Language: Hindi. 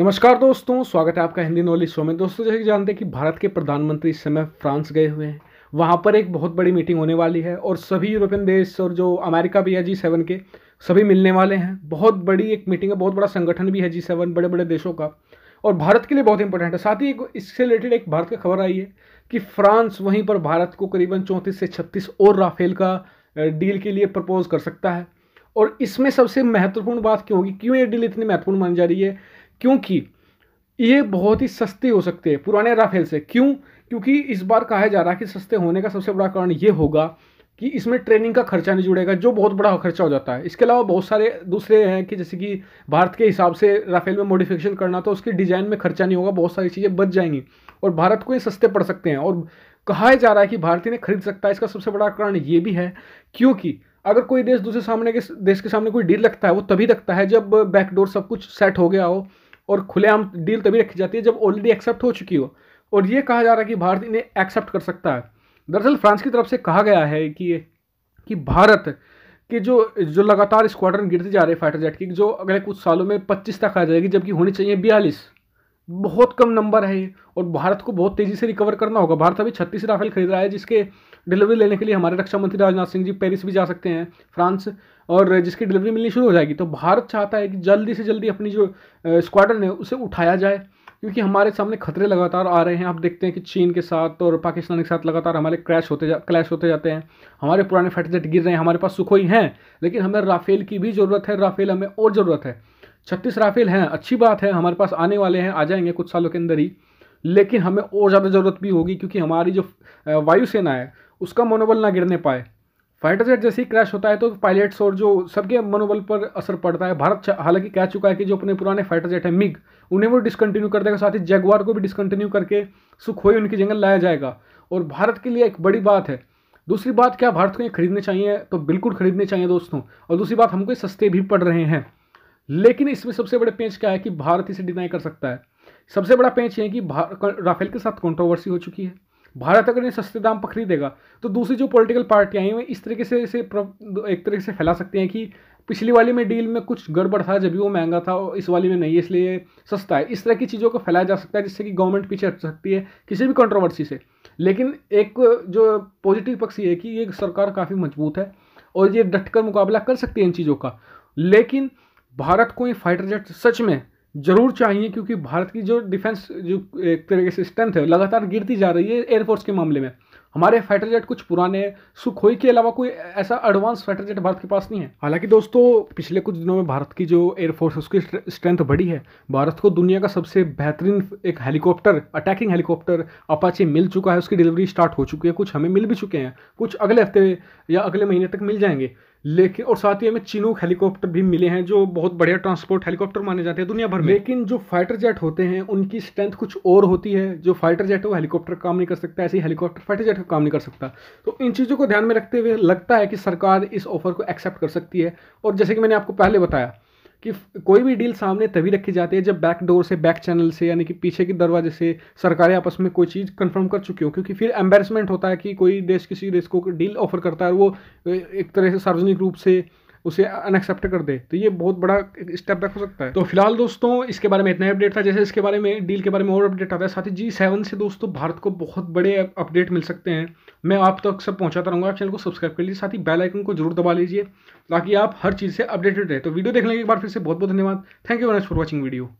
नमस्कार दोस्तों स्वागत है आपका हिंदी नॉलेज शो में दोस्तों जैसे कि जानते हैं कि भारत के प्रधानमंत्री इस समय फ्रांस गए हुए हैं वहाँ पर एक बहुत बड़ी मीटिंग होने वाली है और सभी यूरोपियन देश और जो अमेरिका भी है जी सेवन के सभी मिलने वाले हैं बहुत बड़ी एक मीटिंग है बहुत बड़ा संगठन भी है जी सेवन बड़े बड़े देशों का और भारत के लिए बहुत इंपॉर्टेंट है साथ ही एक इससे रिलेटेड एक भारत की खबर आई है कि फ्रांस वहीं पर भारत को करीबन चौंतीस से छत्तीस और राफेल का डील के लिए प्रपोज कर सकता है और इसमें सबसे महत्वपूर्ण बात क्यों होगी क्यों ये डील इतनी महत्वपूर्ण मानी जा रही है क्योंकि ये बहुत ही सस्ते हो सकते हैं पुराने राफेल से क्यों क्योंकि इस बार कहा जा रहा है कि सस्ते होने का सबसे बड़ा कारण ये होगा कि इसमें ट्रेनिंग का खर्चा नहीं जुड़ेगा जो बहुत बड़ा खर्चा हो जाता है इसके अलावा बहुत सारे दूसरे हैं कि जैसे कि भारत के हिसाब से राफेल में मॉडिफिकेशन करना तो उसके डिज़ाइन में खर्चा नहीं होगा बहुत सारी चीज़ें बच जाएंगी और भारत को ये सस्ते पड़ सकते हैं और कहा जा रहा है कि भारतीय ने खरीद सकता है इसका सबसे बड़ा कारण ये भी है क्योंकि अगर कोई देश दूसरे सामने के देश के सामने कोई डील लगता है वो तभी लगता है जब बैकडोर सब कुछ सेट हो गया हो और खुलेआम डील तभी रखी जाती है जब ऑलरेडी एक्सेप्ट हो चुकी हो और ये कहा जा रहा है कि भारत इन्हें एक्सेप्ट कर सकता है दरअसल फ्रांस की तरफ से कहा गया है कि कि भारत के जो जो लगातार स्क्वाड्रन गिरते जा रहे हैं फाइटर जेट की जो अगले कुछ सालों में पच्चीस तक आ जाएगी जबकि होनी चाहिए बयालीस बहुत कम नंबर है ये और भारत को बहुत तेज़ी से रिकवर करना होगा भारत अभी छत्तीस राफेल खरीद रहा है जिसके डिलीवरी लेने के लिए हमारे रक्षा मंत्री राजनाथ सिंह जी पेरिस भी जा सकते हैं फ्रांस और जिसकी डिलीवरी मिलनी शुरू हो जाएगी तो भारत चाहता है कि जल्दी से जल्दी अपनी जो स्क्वाडन है उसे उठाया जाए क्योंकि हमारे सामने खतरे लगातार आ रहे हैं आप देखते हैं कि चीन के साथ और पाकिस्तान के साथ लगातार हमारे क्रैश होते जा क्लैश होते जाते हैं हमारे पुराने फाइटर जेट गिर रहे हैं हमारे पास सुखोई हैं लेकिन हमें राफेल की भी ज़रूरत है राफेल हमें और ज़रूरत है छत्तीस राफेल हैं अच्छी बात है हमारे पास आने वाले हैं आ जाएंगे कुछ सालों के अंदर ही लेकिन हमें और ज़्यादा ज़रूरत भी होगी क्योंकि हमारी जो वायुसेना है उसका मनोबल ना गिरने पाए फाइटर जेट जैसे ही क्रैश होता है तो पायलट्स और जो सबके मनोबल पर असर पड़ता है भारत हालांकि कह चुका है कि जो अपने पुराने फाइटर जेट है मिग उन्हें वो डिसकंटिन्यू कर देगा साथ ही जगवार को भी डिसकंटिन्यू करके सुखोई उनकी जंगल लाया जाएगा और भारत के लिए एक बड़ी बात है दूसरी बात क्या भारत को ये खरीदने चाहिए तो बिल्कुल खरीदने चाहिए दोस्तों और दूसरी बात हमको सस्ते भी पड़ रहे हैं लेकिन इसमें सबसे बड़े पेंच क्या है कि भारत इसे डिनाई कर सकता है सबसे बड़ा पेंच ये है कि राफेल के साथ कॉन्ट्रोवर्सी हो चुकी है भारत अगर इन्हें सस्ते दाम पर खरीदेगा तो दूसरी जो पॉलिटिकल पार्टियाँ हैं वो इस तरीके से इसे एक तरीके से फैला सकती हैं कि पिछली वाली में डील में कुछ गड़बड़ था जब भी वो महंगा था और इस वाली में नहीं है इसलिए सस्ता है इस तरह की चीज़ों को फैलाया जा सकता है जिससे कि गवर्नमेंट पीछे हट सकती है किसी भी कंट्रोवर्सी से लेकिन एक जो पॉजिटिव पक्ष ये है कि ये सरकार काफ़ी मजबूत है और ये डट कर मुकाबला कर सकती है इन चीज़ों का लेकिन भारत को ये फाइटर जेट सच में जरूर चाहिए क्योंकि भारत की जो डिफेंस जो एक तरीके से स्ट्रेंथ है लगातार गिरती जा रही है एयरफोर्स के मामले में हमारे फाइटर जेट कुछ पुराने हैं सुखोई के अलावा कोई ऐसा एडवांस फाइटर जेट भारत के पास नहीं है हालांकि दोस्तों पिछले कुछ दिनों में भारत की जो एयरफोर्स है उसकी स्ट्रेंथ बढ़ी है भारत को दुनिया का सबसे बेहतरीन एक हेलीकॉप्टर अटैकिंग हेलीकॉप्टर अपाचे मिल चुका है उसकी डिलीवरी स्टार्ट हो चुकी है कुछ हमें मिल भी चुके हैं कुछ अगले हफ्ते या अगले महीने तक मिल जाएंगे लेकिन और साथ ही हमें चिनूक हेलीकॉप्टर भी मिले हैं जो बहुत बढ़िया ट्रांसपोर्ट हेलीकॉप्टर माने जाते हैं दुनिया भर में लेकिन जो फाइटर जेट होते हैं उनकी स्ट्रेंथ कुछ और होती है जो फाइटर जेट है वो हेलीकॉप्टर काम नहीं कर सकता ऐसे ही हेलीकॉप्टर फाइटर जेट का काम नहीं कर सकता तो इन चीज़ों को ध्यान में रखते हुए लगता है कि सरकार इस ऑफर को एक्सेप्ट कर सकती है और जैसे कि मैंने आपको पहले बताया कि कोई भी डील सामने तभी रखी जाती है जब बैक डोर से बैक चैनल से यानी कि पीछे के दरवाजे से सरकारें आपस में कोई चीज़ कंफर्म कर चुकी हो क्योंकि फिर एम्बेरसमेंट होता है कि कोई देश किसी देश को डील ऑफर करता है वो एक तरह से सार्वजनिक रूप से उसे अनएक्सेप्ट कर दे तो ये बहुत बड़ा स्टेप बैक हो सकता है तो फिलहाल दोस्तों इसके बारे में इतना अपडेट था जैसे इसके बारे में डील के बारे में और अपडेट आता है साथ ही जी सेवन से दोस्तों भारत को बहुत बड़े अपडेट मिल सकते हैं मैं आप तक सब पहुंचाता रहूँगा चैनल को सब्सक्राइब कर लीजिए साथ ही बेल आइकन को जरूर दबा लीजिए ताकि आप हर चीज़ से अपडेटेड रहे तो वीडियो देखने के एक बार फिर से बहुत बहुत धन्यवाद thank you very much for watching video